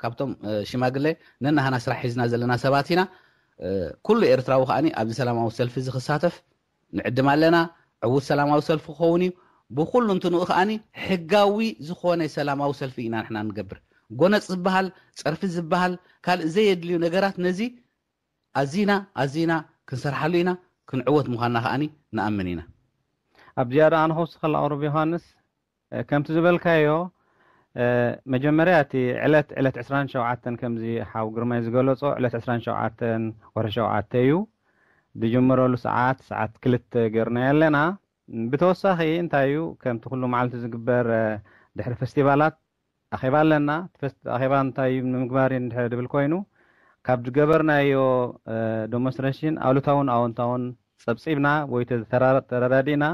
ካብቶም ሽማግለ ነናሃና ስራሕ ሒዝና ዘለና ሰባት ኢና ኩሉ ኤርትራዊ ከዓኒ ኣብዚ ሰላማዊ ሰልፊ እዚ ክሳተፍ ንዕድም ኣለና ዕውት ሰላማዊ ሰልፊ ክኸውን እዩ ብኩሉ እንትንኡ ከዓኒ ሕጋዊ ዝኾነ ሰላማዊ ሰልፊ ኢና ንሕና ንገብር ጎነፅ ዝበሃል ፀርፊ ዝበሃል ካልእ ዘየድልዩ ነገራት ነዚ ኣዚና ኣዚና ክንሰርሓሉ ኢና ክንዕወት ምዃንና ከዓኒ ንኣምን ኢና ኣብ ዝያዳ ኣነ ከውስኸላ ኣውሮብ ዮሃንስ ከምቲ ዝበልካዮ መጀመርያ እቲ ዕለት ዕለት 27 ከምዚ ሓው ግርማይ ዝገለፆ ዕለት 27 ወርሒ 7 እዩ ዝጀመረሉ ሰዓት ሰዓት ክልተ ገርናዮ ኣለና ብተወሳኺ እንታይ እዩ ከምቲ ኩሉ መዓልቲ ዝግበር ድሕሪ ፌስቲቫላት ኣኼባ ኣለና ኣኼባ እንታይ እዩ ንምግባር ድብል ኮይኑ ካብ ዝገበርናዮ ዴሞንስትሬሽን ኣሉታውን ኣወንታውን ፀብፂብና ወይ ተረዳዲእና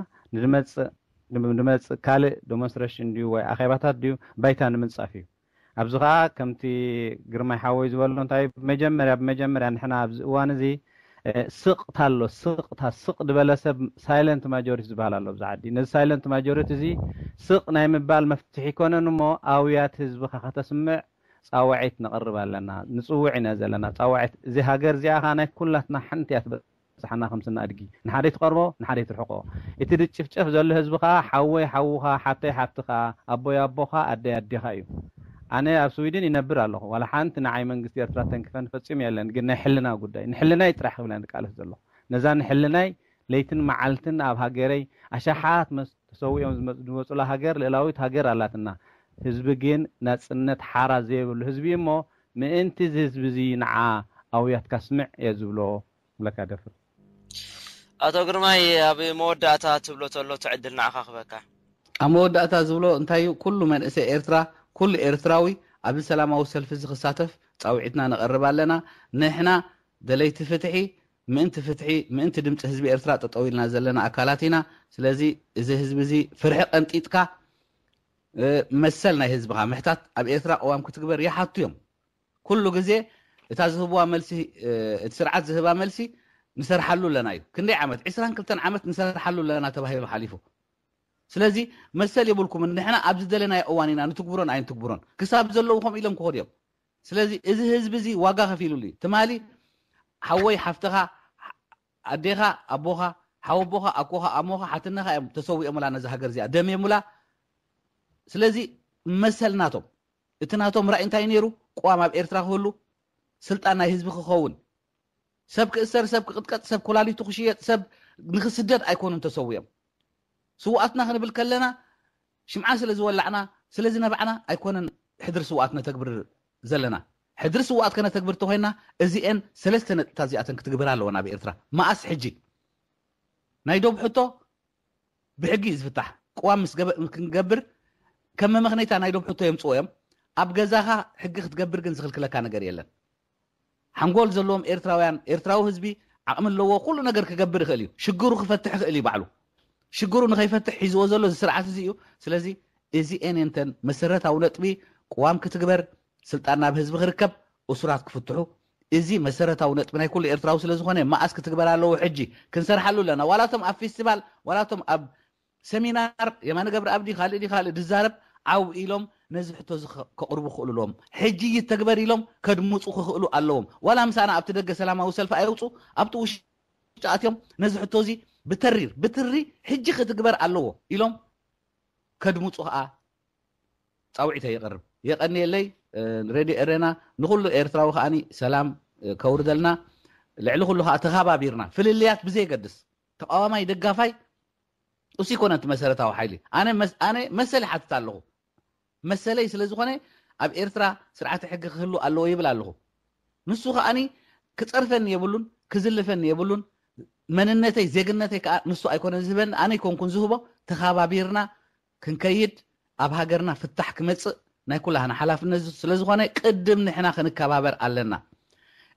ንድመፅእ ካልእ ዴሞንስትሬሽን ድዩ ወይ ኣኼባታት ድዩ ባይታ ንምንፃፍ እዩ ኣብዚ ከዓ ከምቲ ግርማይ ሓወይ ዝበሎ እንታይ መጀመርያ ብመጀመርያ ንሕና ኣብዚ እዋን እዚ ስቕታ ኣሎ ስቕታ ስቕ ዝበለ ሰብ ሳይለንት ማጆሪቲ ዝበሃል ኣሎ ብዛ ዓዲ ነዚ ሳይለንት ማጆሪቲ እዚ ስቕ ናይ ምባል መፍትሒ ይኮነን እሞ ኣውያት ህዝቢ ካ ከተስምዕ ፃዋዒት ነቐርብ ኣለና ንፅውዕ ኢና ዘለና ፃዋዒት እዚ ሃገር እዚኣ ኸ ናይ ኩላትና ሓንቲ እያ ትበፅሓና ከምስና እድጊ ንሓደ ትቐርቦ ንሓደ ትርሕቆ እቲ ድጭፍጭፍ ዘሎ ህዝቢ ከዓ ሓወይ ሓዉኻ ሓተይ ሓብትኻ ኣቦይ ኣቦኻ ኣደይ ኣዴኻ እዩ ኣነ ኣብ ስዊድን ይነብር ኣለኹ ዋላ ሓንቲ ንዓይ መንግስቲ ኤርትራ ተንክፈን ፈፂም የለን ግን ናይ ሕልና ጉዳይ ንሕልናይ ጥራሕ ክብላ ንቃልስ ዘሎ ነዛ ንሕልናይ ለይትን መዓልትን ኣብ ሃገረይ ኣሻሓት ተሰዊኦም ዝመፁላ ሃገር ልዕላዊት ሃገር ኣላትና هزبگین نسنت حرازی ول هزبیم ما می‌انتیز هزبزین عا آویت کسمع یزبلو ملکه دفتر. آتاگرمای ابی مود داتا تبلو تلو تعدل نعخخ بکه. آمود داتا زبلو انتایو کل من اس ایرترا کل ایرتراوی ابی سلام او سلفیز خساتف تاویتنا نقربالنا نحنا دلیت فتحی می‌انت فتحی می‌انت دمت هزبی ایرترا تطویل نازلنا اکالاتینا سلزی از هزبزی فرق انتیت که መሰል ናይ ህዝብካ ምሕታት ኣብ ኤርትራ ቅዋም ክትግበር ይሓቱ እዮም ኩሉ ግዜ እታ ዝህብዋ መልሲ እቲ ስርዓት ዝህባ መልሲ ንሰርሓሉ ኣለና እዩ ክንደይ ዓመት 22 ዓመት ንሰርሓሉ ኣለና ተባሂሉ ሓሊፉ ስለዚ መሰል የብልኩም ንሕና ኣብ ዝደለናይ እዋን ኢና ንትግብሮን ኣይንትግብሮን ክሳብ ዘለዉ ከም ኢሎም ክኸዱ እዮም ስለዚ እዚ ህዝቢ እዚ ዋጋ ከፍ ኢሉሉ እዩ ትማሊ ሓወይ ሓፍትኻ ኣዴኻ ኣቦኻ ሓወቦኻ ኣኮኻ ኣሞኻ ሓትነኻ እዮም ተሰዊኦምላ ነዚ ሃገር እዚኣ ደም የሙላ ስለዚ መሰል ናቶም እቲ ናቶም ራእይ እንታይ ነይሩ ቋም ኣብ ኤርትራ ክህሉ ስልጣን ናይ ህዝቢ ክኸውን ሰብ ክእሰር ሰብ ክቅጥቀጥ ሰብ ኩላሊቱ ክሽየጥ ሰብ ንክስደድ ኣይኮኑን ተሰዊኦም ስዋኣትና ክንብል ከለና ሽምዓ ስለ ዝወላዕና ስለ ዝነባዕና ኣይኮነን ሕድሪ ስዋኣት ነተግብር ዘለና ሕድሪ ስዋኣት ከነተግብር እተኮይና እዚአን ሰለስተ ነጥብታት እዚኣተን ክትግብር ኣለዎን ኣብ ኤርትራ መኣስ ሕጂ ናይ ደብ ሕቶ ብሕጊ እዩ ዝፍታሕ ቅዋም ምስ ክንገብር كم مغنيت انا يدوم حطو يمصو يم ابغزاها حق تقبر كن زخلك لك انا غير يلن حنقول زلوم ايرتراويان ايرتراو حزبي عمل لو كل نغر كقبر خليو شقرو خفتح خلي بعلو شقرو نخي يفتح حيزو زلو سرعات زيو سلازي ازي ان انتن مسرت او نطبي قوام كتقبر سلطاننا بهزب خركب وسرعات كفتحو ازي مسرت او نطبي ناي كل ايرتراو سلازي خونه ما اسك تقبر الله وحجي كنسرحلو لنا ولاتم اب فيستيفال ولاتم اب سيمينار يمان قبر ابدي خالدي خالد الزارب خالد ዓብኡ ኢሎም ነዚ ሕቶ ከቕርቡ ክእሉ ኣለዎም ሕጂ ይተግበር ኢሎም ከድምፁ ክኽእሉ ኣለዎም ዋላ ምሳና ኣብቲ ደገ ሰላማዊ ሰልፊ ኣይውፁ ኣብቲ ውሽጢ ኣትዮም ነዚ ሕቶ እዚ ብተሪር ብትሪ ሕጂ ክትግበር ኣለዎ ኢሎም ከድምፁ ከዓ ፃውዒተ የቕርብ የቀኒየለይ ሬድዮ ኤሬና ንኩሉ ኤርትራዊ ከዓኒ ሰላም ከውርደልና ልዕሊ ኩሉ ከዓ ተኸባቢርና ፍልልያት ብዘይገድስ ተቃዋማይ ደጋፋይ እሱ ይኮነ እቲ መሰረታዊ ሓይሊ ኣነ መሰሊ ሓትት ኣለኹ መሰለይ ስለ ዝኾነ ኣብ ኤርትራ ስርዓተ ሕጊ ክህሉ ኣለዎ ይብል ኣለኹ ንሱ ከዓኒ ክፀርፈኒ የብሉን ክዝልፈኒ የብሉን መንነተይ ዜግነተይ ከዓ ንሱ ኣይኮነን ዝህበኒ ኣነ ይኮንኩን ዝህቦ ተኸባቢርና ክንከይድ ኣብ ሃገርና ፍታሕ ክመፅእ ናይ ኩላህና ሓላፍነት ስለዝኾነ ቅድም ንሕና ክንከባበር ኣለና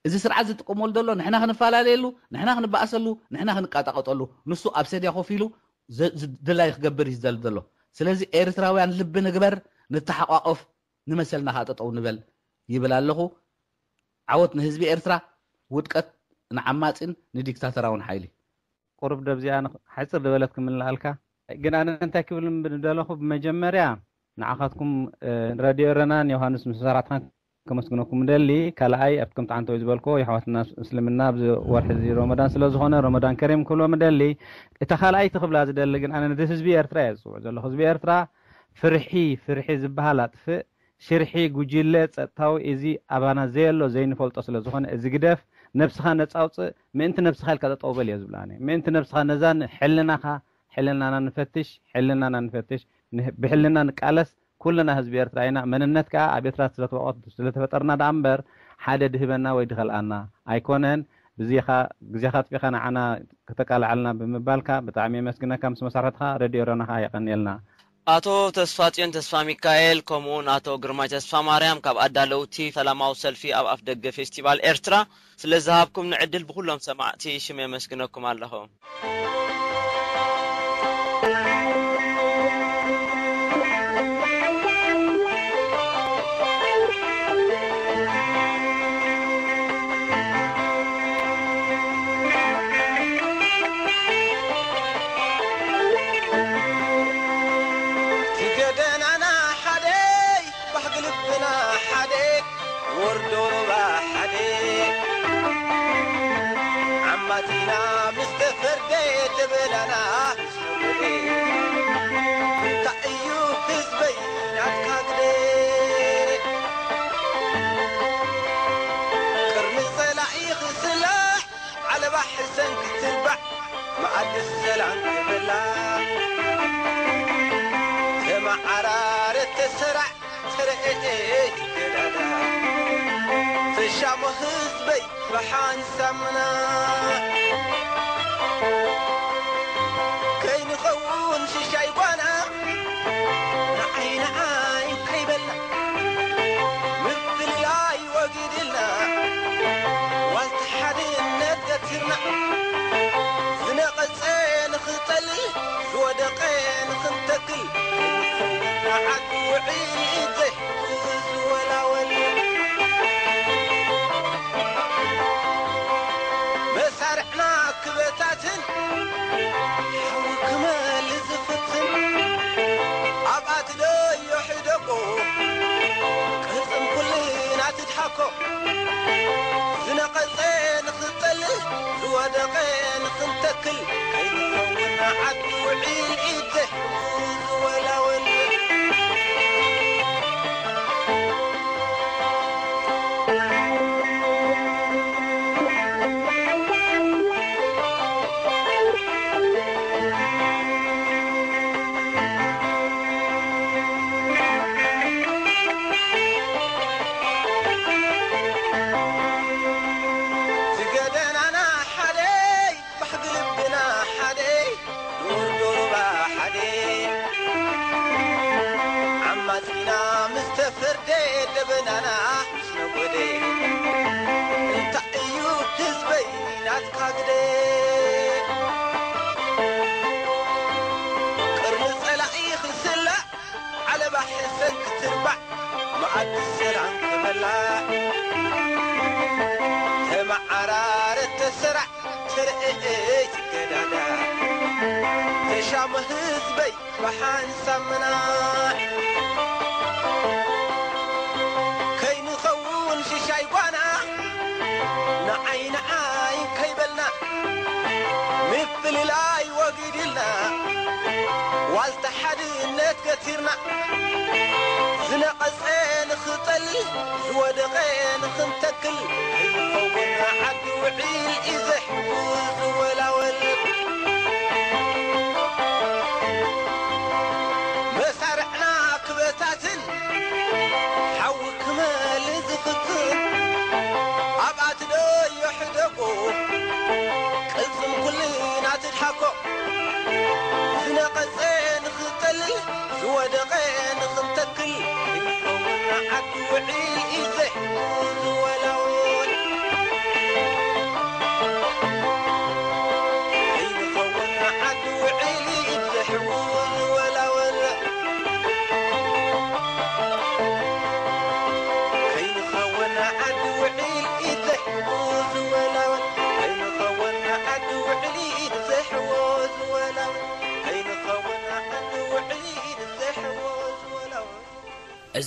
እዚ ስርዓት ዝጥቀመሉ ዘሎ ንሕና ክንፈላለየሉ ንሕና ክንበኣሰሉ ንሕና ክንቃጣቀጠሉ ንሱ ኣብ ሰድያ ኮፍ ኢሉ ድላይ ክገብር እዩ ዝደሊ ዘሎ ስለዚ ኤርትራውያን ልቢ ንግበር نتحققف نمسلنا هاتطو نبل يبل الله عوت نهزبي إرثرا ودكت نعمات نديكتاتراون حيلي قرب دبزي أنا حسر دبلتكم من الألكا جن أنا أنت كيف بندلخو بمجمريا نعاقدكم راديو رنان يوهانس مسارتان كمسكنكم دلي كالعي أبكم تعانتو يزبالكو يحواتنا سلمنا بزوارح زي رمضان سلوزخونا رمضان كريم كلو مدلي إتخال أي تخبل هذا دلي جن أنا نتحس بي أرترا يزو جلو خز بي أرترا ፍርሒ ፍርሒ ዝበሃል ኣጥፍእ ሽርሒ ጉጅለ ፀጥታዊ እዚ ኣባና ዘየሎ ዘይንፈልጦ ስለ ዝኾነ እዚ ግደፍ ነብስኻ ነፃውፅእ ምእንቲ ነብስኻ ኢልካ ተጠውበል እየ ዝብላኒ ምእንቲ ነብስኻ ነዛን ሕልናኻ ሕልናና ንፈትሽ ሕልናና ንፈትሽ ብሕልና ንቃለስ ኩልና ህዝቢ ኤርትራ ኢና መንነት ከዓ ኣብ ኤርትራ ስለተወቀት ስለተፈጠርና ዳ እምበር ሓደ ድህበና ወይ ድኸልኣና ኣይኮነን ብዚኻ ግዜኻ ጥፊኻ ንዓና ክተቃልዓልና ብምባልካ ብጣዕሚ የመስግነካ ምስ መሳርሕትኻ ረድዮ ረናኻ የቐኒልና አቶ ጽዮን ተስፋ ሚካኤል ከምኡውን አቶ ግርማይ ተስፋ ማርያም ካብ ኣዳለውቲ ሰላማዊ ሰልፊ ኣብ ኣፍ ደገ ፌስቲቫል ኤርትራ ስለ ዝሃብኩም ንዕድል ብኩሎም ሰማዕቲ ሽመ የመስግነኩም ኣለኹም አዲስ ሰላም ይብላ ተማዓራር ተሰራዕ ትርአይ ገዳዳ ተሻሞ ህዝበይ ብሓንሳምና ከይንኸውን ሽሻይ يتقي معك وعيده ولا ولي مسرحنا كبتاتن وكمال زفتن أبعت لا يحدقو كهزم كلنا تضحكو زنقصين مله ودقين قمتكل عيد وعد وعين عيده ولا تكل المطوع عد وعيل إذا حبوه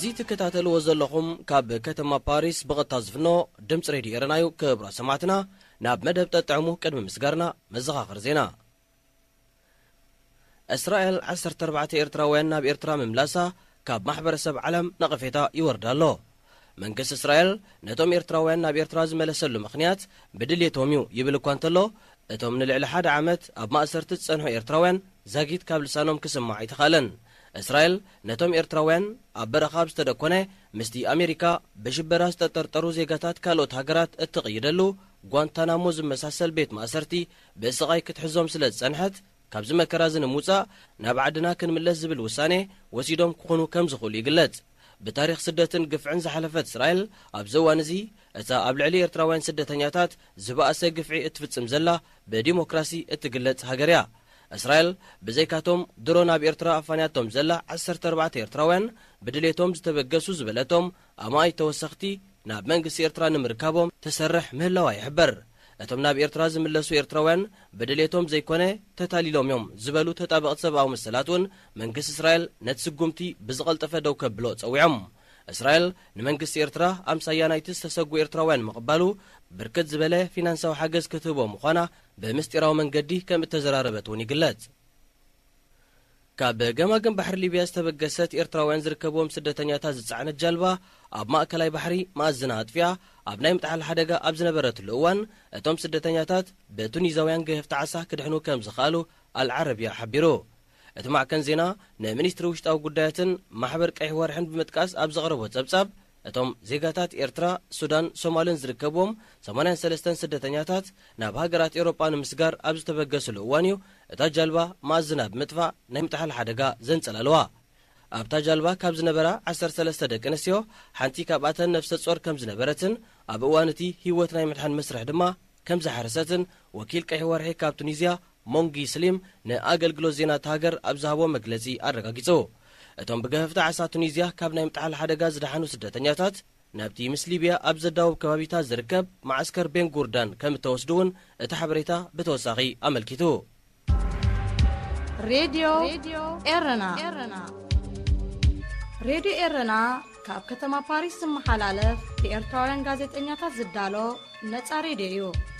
እዚ ትከታተልዎ ዘለኹም ካብ ከተማ ፓሪስ ብቐጥታ ዝፍኖ ድምፂ ሬድዮ የረናዩ ክብሮ ሰማዕትና ናብ መደብ ጠጥዕሙ ቅድሚ ምስጋርና መዘኻኽር ዜና እስራኤል 14 ኤርትራውያን ናብ ኤርትራ ምምላሳ ካብ ማሕበረሰብ ዓለም ነቐፌታ ይወርዳ ኣሎ መንግስቲ እስራኤል ነቶም ኤርትራውያን ናብ ኤርትራ ዝመለሰሉ ምኽንያት ብድልየቶም እዩ ይብል እኳ እንተሎ እቶም ንልዕሊ ሓደ ዓመት ኣብ ማእሰርቲ ዝጸንሑ ኤርትራውያን ዛጊት ካብ ልሳኖም ክስማዕ ኣይተኻእለን እስራኤል ነቶም ኤርትራውያን ኣብ በረኻብ ዝተደኮነ ምስቲ ኣሜሪካ ብሽበራ ዝተጠርጠሩ ዜጋታት ካልኦት ሃገራት እትቕይደሉ ጓንታናሞ ዝመሳሰል ቤት ማእሰርቲ ብእስቓይ ክትሕዞም ስለ ዝጸንሐት ካብዚ መከራ ዝንምውጻእ ናብ ዓድና ክንምለስ ዝብል ውሳኔ ወሲዶም ክኾኑ ከም ዝኽእሉ ይግለጽ ብታሪክ ስደትን ግፍዕን ዝሓለፈት እስራኤል ኣብዚ እዋን እዚ እታ ኣብ ልዕሊ ኤርትራውያን ስደተኛታት ዝበእሰ ግፍዒ እትፍጽም ዘላ ብዲሞክራሲ እትግለጽ ሃገር እያ እስራኤል ብዘይካቶም ድሮ ናብ ኤርትራ ኣፋንያቶም ዘላ 14 ኤርትራውያን ብድሌቶም ዝተበገሱ ዝበለቶም ኣማይ ተወሰኽቲ ናብ መንግስቲ ኤርትራ ንምርካቦም ተሰርሕ ምህላዋ ይሕበር እቶም ናብ ኤርትራ ዝምለሱ ኤርትራውያን ብድሌቶም ዘይኮነ ተታሊሎም እዮም ዝበሉ ተጣበቕቲ ሰብኣዊ መሰላት እውን መንግስቲ እስራኤል ነቲ ስጉምቲ ብዝቐልጠፈ ደው ከብሎ ጸዊዖም እስራኤል ንመንግስቲ ኤርትራ ኣምሳያ ናይቲ ዝተሰጉ ኤርትራውያን ምቕባሉ ብርክት ዝበለ ፊናንሳዊ ሓገዝ ክትህቦ ምዃና ብምስጢራዊ መንገዲ ከም እተዘራረበት እውን ይግለጽ ካብ ገማገም ባሕሪ ሊብያ ዝተበገሰት ኤርትራውያን ዝርከብዎም ስደተኛታት ዝፀዓነት ጃልባ ኣብ ማእከላይ ባሕሪ ማእዝና ኣጥፍያ ኣብ ናይ ምጥሓል ሓደጋ ኣብ ዝነበረትሉ እዋን እቶም ስደተኛታት ብቱኒዛውያን ገህፍቲ ዓሳ ክድሕኑ ከም ዝኽኣሉ ኣልዓረብያ ሓቢሩ እቲ ማዕከን ዜና ንሚኒስትሪ ውሽጣዊ ጉዳያትን ማሕበር ቀይሕ ወርሕን ብምጥቃስ ኣብ ዘቕረቦ ጸብጻብ እቶም ዜጋታት ኤርትራ ሱዳን ሶማልን ዝርከብዎም 83 ስደተኛታት ናብ ሃገራት ኤሮጳ ንምስጋር ኣብ ዝተበገሰሉ እዋን እዩ እታ ጃልባ መኣዝ ናብ ምጥፋእ ናይ ምጥሓል ሓደጋ ዘንጸላለዋ ኣብታ ጃልባ ካብ ዝነበራ 13 ደቂ ኣንስትዮ ሓንቲ ካብኣተን ነፍሰ ጾር ከም ዝነበረትን ኣብ እዋን እቲ ህይወት ናይ ምድሓን መስርሕ ድማ ከም ዝሓረሰትን ወኪል ቀሒ ወርሒ ካብ ቱኒዝያ ሞንጊ ስሊም ንኣገልግሎት ዜና እታ ሃገር ኣብ ዝሃቦ መግለጺ ኣረጋጊጹ እቶም ዓሳ ቱኒዝያ ካብ ናይ ምጥዓል ሓደጋ ዝደሓኑ ስደተኛታት ናብቲ ምስ ሊብያ ኣብ ዘዳውብ ከባቢታት ዝርከብ ማዓስከር ቤንጉርዳን ከም እተወስዱ እውን እቲ ሓበሬታ ብተወሳኺ ኣመልኪቱ ሬድዮ ኤረና ሬድዮ ኤረና ካብ ከተማ ፓሪስ ዝመሓላለፍ ብኤርትራውያን ጋዜጠኛታት ዝዳሎ ነፃ ሬድዮ እዩ